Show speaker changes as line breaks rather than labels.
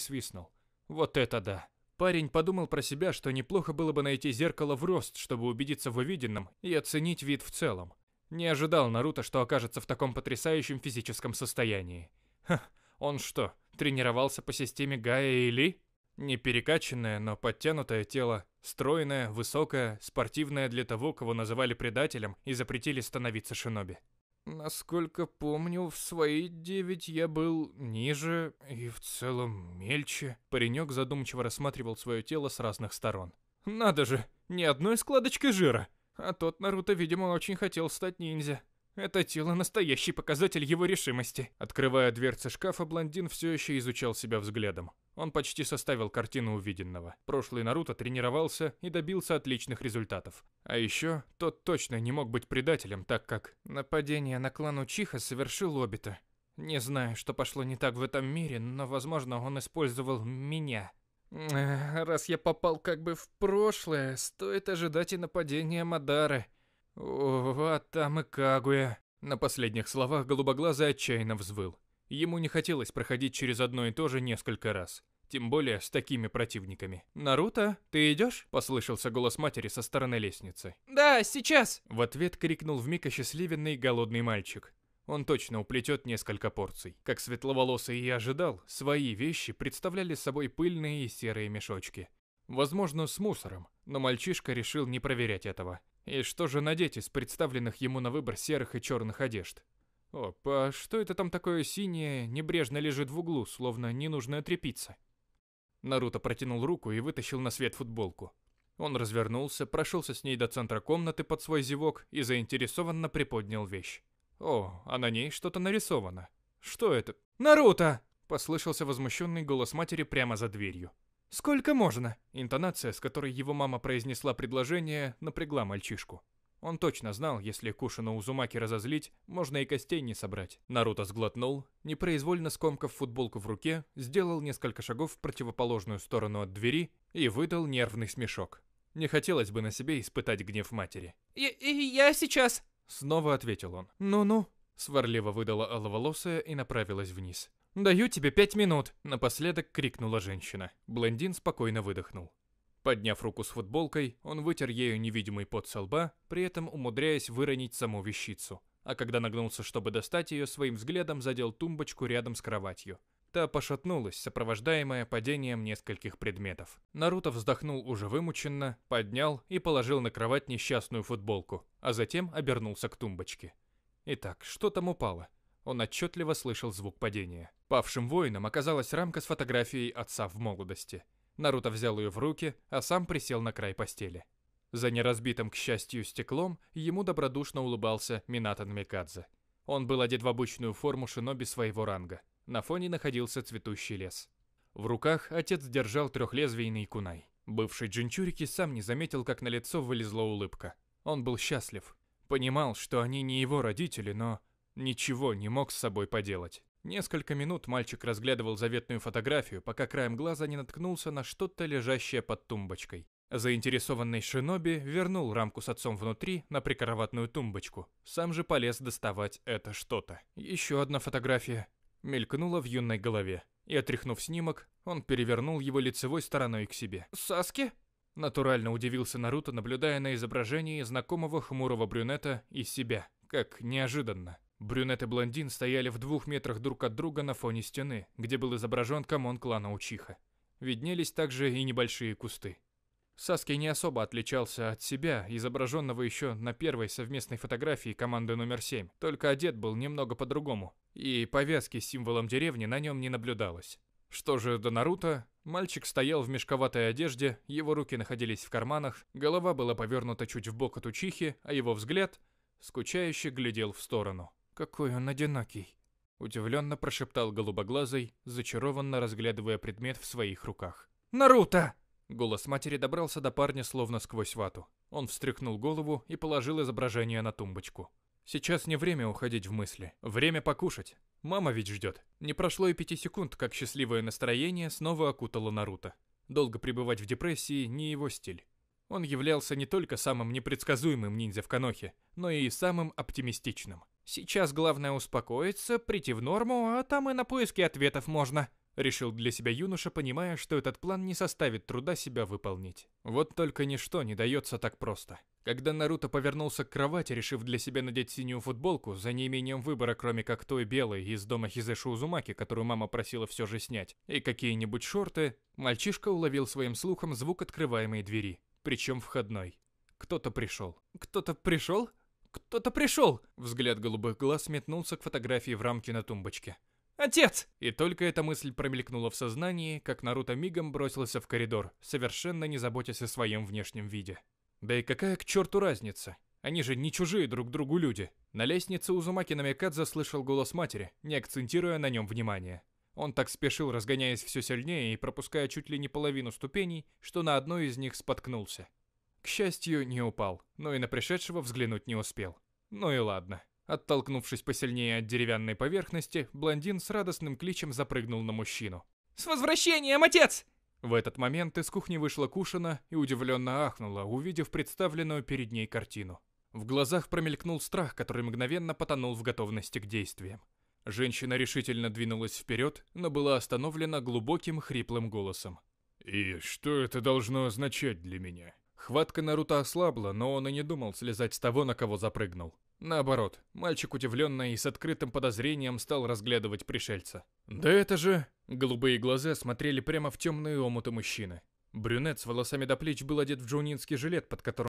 и свистнул. «Вот это да!» Парень подумал про себя, что неплохо было бы найти зеркало в рост, чтобы убедиться в увиденном и оценить вид в целом. Не ожидал Наруто, что окажется в таком потрясающем физическом состоянии. Ха, он что, тренировался по системе Гая и Ли? Не перекачанное, но подтянутое тело, стройное, высокое, спортивное для того, кого называли предателем и запретили становиться шиноби. Насколько помню, в свои девять я был ниже и в целом мельче. Паренек задумчиво рассматривал свое тело с разных сторон. Надо же, ни одной складочки жира. А тот Наруто, видимо, очень хотел стать ниндзя. Это тело настоящий показатель его решимости. Открывая дверцы шкафа, блондин все еще изучал себя взглядом. Он почти составил картину увиденного. Прошлый Наруто тренировался и добился отличных результатов. А еще, тот точно не мог быть предателем, так как... Нападение на клан Учиха совершил Обита. Не знаю, что пошло не так в этом мире, но, возможно, он использовал меня. Раз я попал как бы в прошлое, стоит ожидать и нападения Мадары. О, а там и Кагуя. На последних словах голубоглазый отчаянно взвыл. Ему не хотелось проходить через одно и то же несколько раз. Тем более с такими противниками. «Наруто, ты идешь?» — послышался голос матери со стороны лестницы. «Да, сейчас!» — в ответ крикнул вмиг осчастливенный голодный мальчик. Он точно уплетет несколько порций. Как светловолосый и ожидал, свои вещи представляли собой пыльные и серые мешочки. Возможно, с мусором, но мальчишка решил не проверять этого. И что же надеть из представленных ему на выбор серых и черных одежд? Опа, что это там такое синее, небрежно лежит в углу, словно ненужная тряпица?» Наруто протянул руку и вытащил на свет футболку. Он развернулся, прошелся с ней до центра комнаты под свой зевок и заинтересованно приподнял вещь. «О, а на ней что-то нарисовано. Что это?» «Наруто!» — послышался возмущенный голос матери прямо за дверью. «Сколько можно?» Интонация, с которой его мама произнесла предложение, напрягла мальчишку. Он точно знал, если Кушину Узумаки разозлить, можно и костей не собрать. Наруто сглотнул, непроизвольно скомкав футболку в руке, сделал несколько шагов в противоположную сторону от двери и выдал нервный смешок. Не хотелось бы на себе испытать гнев матери. «Я, я сейчас...» Снова ответил он. «Ну-ну», — сварливо выдала аловолосая и направилась вниз. «Даю тебе пять минут!» — напоследок крикнула женщина. Блондин спокойно выдохнул. Подняв руку с футболкой, он вытер ею невидимый пот со лба, при этом умудряясь выронить саму вещицу. А когда нагнулся, чтобы достать ее, своим взглядом задел тумбочку рядом с кроватью. Та пошатнулась, сопровождаемая падением нескольких предметов. Наруто вздохнул уже вымученно, поднял и положил на кровать несчастную футболку, а затем обернулся к тумбочке. Итак, что там упало? Он отчетливо слышал звук падения. Павшим воином оказалась рамка с фотографией отца в молодости – Наруто взял ее в руки, а сам присел на край постели. За неразбитым, к счастью, стеклом ему добродушно улыбался Минато Намикадзе. Он был одет в обычную форму шиноби своего ранга. На фоне находился цветущий лес. В руках отец держал трехлезвийный кунай. Бывший джинчурики сам не заметил, как на лицо вылезла улыбка. Он был счастлив. Понимал, что они не его родители, но ничего не мог с собой поделать. Несколько минут мальчик разглядывал заветную фотографию, пока краем глаза не наткнулся на что-то, лежащее под тумбочкой. Заинтересованный Шиноби вернул рамку с отцом внутри на прикроватную тумбочку. Сам же полез доставать это что-то. Еще одна фотография мелькнула в юной голове. И отряхнув снимок, он перевернул его лицевой стороной к себе. «Саски?» Натурально удивился Наруто, наблюдая на изображении знакомого хмурого брюнета и себя. Как неожиданно. Брюнет и блондин стояли в двух метрах друг от друга на фоне стены, где был изображен камон клана Учиха. Виднелись также и небольшие кусты. Саски не особо отличался от себя, изображенного еще на первой совместной фотографии команды номер 7, только одет был немного по-другому, и повязки с символом деревни на нем не наблюдалось. Что же до Наруто, мальчик стоял в мешковатой одежде, его руки находились в карманах, голова была повернута чуть в бок от учихи, а его взгляд скучающе глядел в сторону. «Какой он одинокий!» Удивленно прошептал голубоглазый, зачарованно разглядывая предмет в своих руках. «Наруто!» Голос матери добрался до парня словно сквозь вату. Он встряхнул голову и положил изображение на тумбочку. Сейчас не время уходить в мысли. Время покушать. Мама ведь ждет. Не прошло и пяти секунд, как счастливое настроение снова окутало Наруто. Долго пребывать в депрессии не его стиль. Он являлся не только самым непредсказуемым ниндзя в Канохе, но и самым оптимистичным. Сейчас главное успокоиться, прийти в норму, а там и на поиски ответов можно. Решил для себя юноша, понимая, что этот план не составит труда себя выполнить. Вот только ничто не дается так просто. Когда Наруто повернулся к кровати, решив для себя надеть синюю футболку, за неимением выбора, кроме как той белой из дома Хизэши Узумаки, которую мама просила все же снять, и какие-нибудь шорты, мальчишка уловил своим слухом звук открываемой двери, причем входной. Кто-то пришел. Кто-то пришел? «Кто-то пришел!» Взгляд голубых глаз метнулся к фотографии в рамке на тумбочке. «Отец!» И только эта мысль промелькнула в сознании, как Наруто мигом бросился в коридор, совершенно не заботясь о своем внешнем виде. Да и какая к черту разница? Они же не чужие друг другу люди. На лестнице Узумаки Намикадзе слышал голос матери, не акцентируя на нем внимания. Он так спешил, разгоняясь все сильнее и пропуская чуть ли не половину ступеней, что на одной из них споткнулся. К счастью, не упал, но и на пришедшего взглянуть не успел. Ну и ладно. Оттолкнувшись посильнее от деревянной поверхности, блондин с радостным кличем запрыгнул на мужчину. «С возвращением, отец!» В этот момент из кухни вышла Кушина и удивленно ахнула, увидев представленную перед ней картину. В глазах промелькнул страх, который мгновенно потонул в готовности к действиям. Женщина решительно двинулась вперед, но была остановлена глубоким хриплым голосом. «И что это должно означать для меня?» Хватка Наруто ослабла, но он и не думал слезать с того, на кого запрыгнул. Наоборот, мальчик удивленно и с открытым подозрением стал разглядывать пришельца. «Да это же...» Голубые глаза смотрели прямо в темные омуты мужчины. Брюнет с волосами до плеч был одет в джунинский жилет, под которым